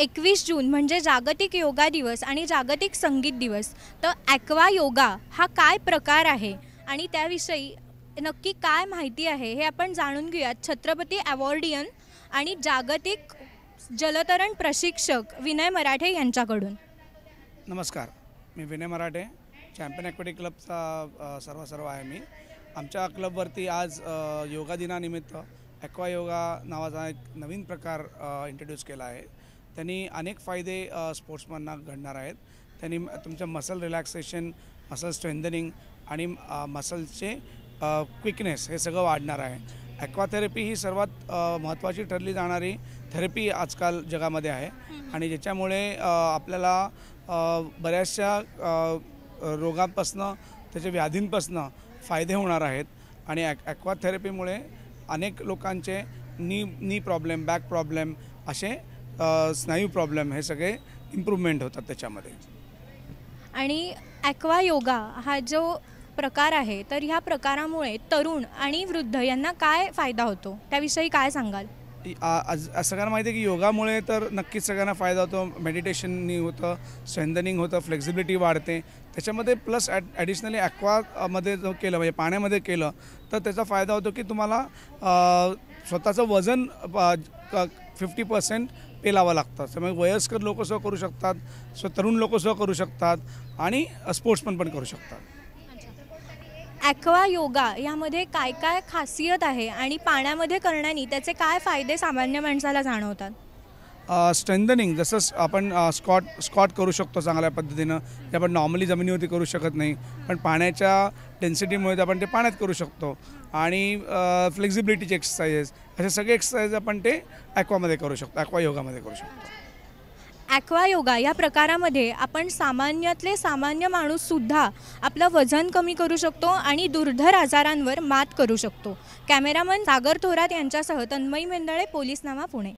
एकवीस जून म्हणजे जागतिक योगा दिवस आणि जागतिक संगीत दिवस तर ॲक्वा योगा हा काय प्रकार आहे आणि त्याविषयी नक्की काय माहिती आहे हे आपण जाणून घेऊयात छत्रपती अवॉर्डियन आणि जागतिक जलतरण प्रशिक्षक विनय मराठे यांच्याकडून नमस्कार मी विनय मराठे चॅम्पियन ॲक्वेटिक क्लबचा सर्व सर्व आहे मी आमच्या क्लबवरती आज योगा दिनानिमित्त ॲक्वा योगा नावाचा एक नवीन प्रकार इंट्रोड्यूस केला आहे त्यांनी अनेक फायदे स्पोर्ट्समॅनना घडणार आहेत त्यांनी तुमचं मसल रिलॅक्सेशन मसल स्ट्रेंथनिंग आणि मसलचे क्विकनेस हे सगळं वाढणार आहे ॲक्वाथेरपी ही सर्वात महत्त्वाची ठरली जाणारी थेरपी आजकाल जगामध्ये आहे आणि ज्याच्यामुळे आपल्याला बऱ्याचशा रोगांपासनं त्याच्या व्याधींपासनं फायदे होणार आहेत आणि ॲक् ॲक्वाथेरपीमुळे अनेक लोकांचे नी नी प्रॉब्लेम बॅक प्रॉब्लेम असे स्नायू प्रॉब्लेम हे सगळे इम्प्रूव्हमेंट होतात त्याच्यामध्ये आणि ॲक्वा योगा हा जो प्रकार आहे तर ह्या प्रकारामुळे तरुण आणि वृद्ध यांना काय फायदा होतो त्याविषयी काय सांगाल सगळ्यांना माहिती आहे की योगामुळे तर नक्कीच सगळ्यांना फायदा होतो मेडिटेशननी होतं स्ट्रेंथनिंग होतं फ्लेक्झिबिलिटी वाढते त्याच्यामध्ये प्लस ॲड ॲडिशनली ॲक्वामध्ये जो केलं म्हणजे पाण्यामध्ये केलं तर त्याचा फायदा होतो की तुम्हाला स्वतःचं वजन फिफ्टी पर्सेंट ते लावा लागतात त्यामुळे वयस्कर सुद्धा करू शकतात स्व तरुण सुद्धा करू शकतात आणि स्पोर्ट्समन पण करू शकतात ॲक्वा योगा यामध्ये काय काय खासियत आहे आणि पाण्यामध्ये करण्याने त्याचे काय फायदे सामान्य माणसाला जाणवतात स्ट्रेंथनिंग जसं आपण स्कॉट स्कॉट करू शकतो चांगल्या पद्धतीनं ते आपण नॉर्मली जमिनीवरती करू शकत नाही पण पाण्याच्या डेन्सिटीमुळे आपण ते पाण्यात करू शकतो आणि फ्लेक्झिबिलिटीचे एक्सरसाइजेस असे सगळे एक्सरसाइज आपण ते ॲक्वामध्ये करू शकतो ॲक्वा योगामध्ये करू शकतो ॲक्वा योगा या प्रकारामध्ये आपण सामान्यातले सामान्य माणूससुद्धा आपलं वजन कमी करू शकतो आणि दुर्धर आजारांवर मात करू शकतो कॅमेरामन सागर थोरात यांच्यासह तन्मयी मेंदळे नामा पुणे